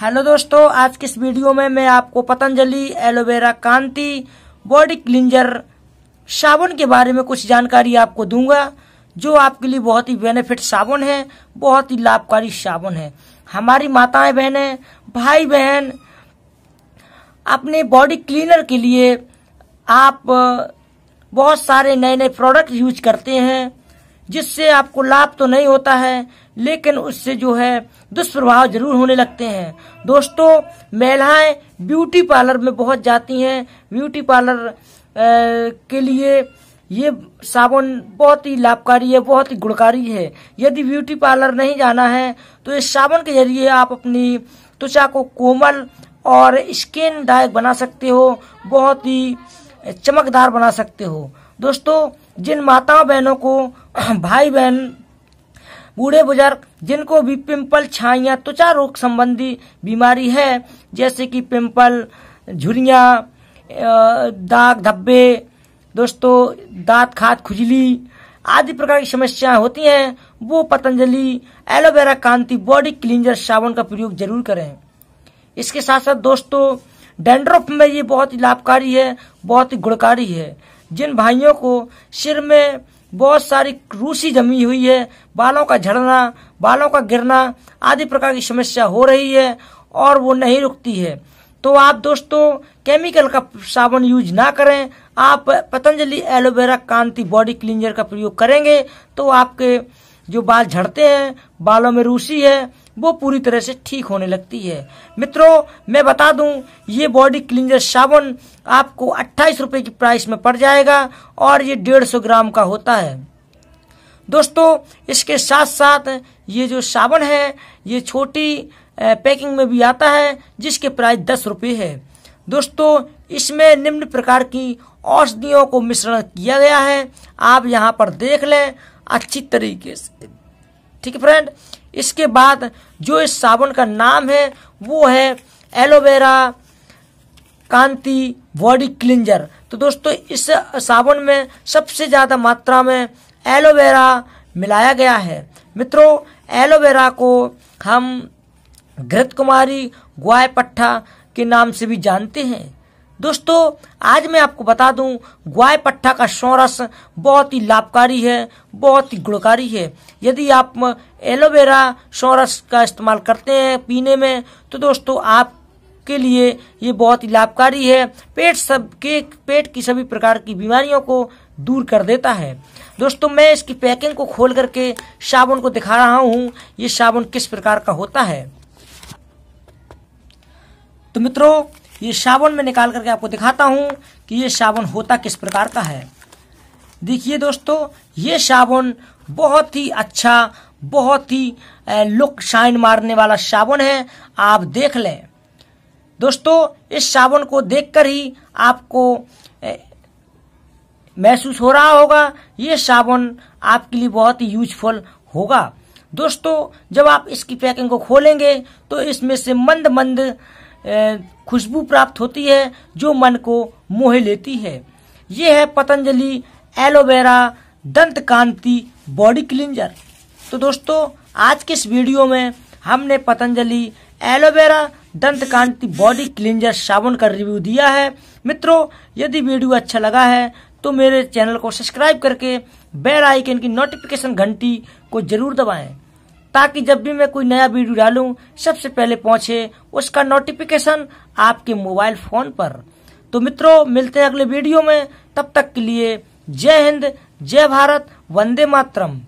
hello दोस्तों आज के इस वीडियो में मैं आपको Patanjali aloe vera Kanti body cleanser साबुन के बारे में कुछ जानकारी आपको दूंगा जो आपके लिए बहुत ही बेनिफिट साबुन है बहुत ही लाभकारी साबुन है हमारी माताएं बहनें भाई बहन अपने बॉडी क्लीनर के लिए आप बहुत सारे नए नए प्रोडक्ट यूज करते हैं जिससे आपको लाभ तो नहीं होता है लेकिन उससे जो है दुष्प्रभाव जरूर होने लगते हैं दोस्तों महिलाएं ब्यूटी पार्लर में बहुत जाती हैं ब्यूटी पार्लर के लिए ये साबुन बहुत ही लाभकारी है बहुत ही गुणकारी है यदि ब्यूटी पार्लर नहीं जाना है तो इस साबुन के जरिए आप अपनी त्वचा को कोमल और स्किन दायक बना सकते हो बहुत ही चमकदार बना सकते हो दोस्तों जिन माताओं बहनों को भाई बहन बूढ़े बुजुर्ग जिनको भी पिंपल छाइया त्वचा रोग संबंधी बीमारी है जैसे कि पिंपल झुरिया दाग धब्बे दोस्तों दांत खाद खुजली आदि प्रकार की समस्याएं होती हैं वो Patanjali aloe vera Kanti body cleanser साबुन का प्रयोग जरूर करें इसके साथ साथ दोस्तों डेंड्रोफ में ये बहुत ही लाभकारी है बहुत ही गुणकारी है जिन भाइयों को सिर में बहुत सारी रूसी जमी हुई है बालों का झड़ना बालों का गिरना आदि प्रकार की समस्या हो रही है और वो नहीं रुकती है तो आप दोस्तों केमिकल का साबुन यूज ना करें आप Patanjali aloe vera Kanti body cleanser का प्रयोग करेंगे तो आपके जो बाल झड़ते हैं बालों में रूसी है वो पूरी तरह से ठीक होने लगती है मित्रों मैं बता दूं ये बॉडी क्लिंजर साबुन आपको अट्ठाईस रुपये की प्राइस में पड़ जाएगा और ये डेढ़ सौ ग्राम का होता है दोस्तों इसके साथ साथ ये जो साबुन है ये छोटी पैकिंग में भी आता है जिसके प्राइस दस रुपये है दोस्तों इसमें निम्न प्रकार की औषधियों को मिश्रण किया गया है आप यहाँ पर देख लें अच्छी तरीके से ठीक है फ्रेंड इसके बाद जो इस साबुन का नाम है वो है एलोवेरा कांति बॉडी क्लिंजर तो दोस्तों इस साबुन में सबसे ज़्यादा मात्रा में एलोवेरा मिलाया गया है मित्रों एलोवेरा को हम घृत कुमारी ग्वाय पट्ठा के नाम से भी जानते हैं दोस्तों आज मैं आपको बता दूं ग्वाय पट्टा का सौरस बहुत ही लाभकारी है बहुत ही गुणकारी है यदि आप एलोवेरा सौरस का इस्तेमाल करते हैं पीने में तो दोस्तों आप के लिए ये बहुत ही लाभकारी है पेट सब के पेट की सभी प्रकार की बीमारियों को दूर कर देता है दोस्तों मैं इसकी पैकिंग को खोल करके साबुन को दिखा रहा हूँ ये साबुन किस प्रकार का होता है तो मित्रों ये साबुन में निकाल करके आपको दिखाता हूँ कि ये साबुन होता किस प्रकार का है देखिए दोस्तों ये साबुन बहुत ही अच्छा बहुत ही लुक शाइन मारने वाला साबुन है आप देख लें दोस्तों इस साबुन को देखकर ही आपको महसूस हो रहा होगा ये साबुन आपके लिए बहुत ही यूजफुल होगा दोस्तों जब आप इसकी पैकिंग को खोलेंगे तो इसमें से मंद मंद खुशबू प्राप्त होती है जो मन को मोह लेती है ये है पतंजलि एलोवेरा दंत कांति बॉडी क्लिंजर तो दोस्तों आज के इस वीडियो में हमने पतंजलि एलोवेरा दंत कांति बॉडी क्लिंजर साबुन का रिव्यू दिया है मित्रों यदि वीडियो अच्छा लगा है तो मेरे चैनल को सब्सक्राइब करके बेल आइकन की नोटिफिकेशन घंटी को जरूर दबाएं ताकि जब भी मैं कोई नया वीडियो डालूं सबसे पहले पहुंचे उसका नोटिफिकेशन आपके मोबाइल फोन पर तो मित्रों मिलते हैं अगले वीडियो में तब तक के लिए जय हिंद जय भारत वंदे मातरम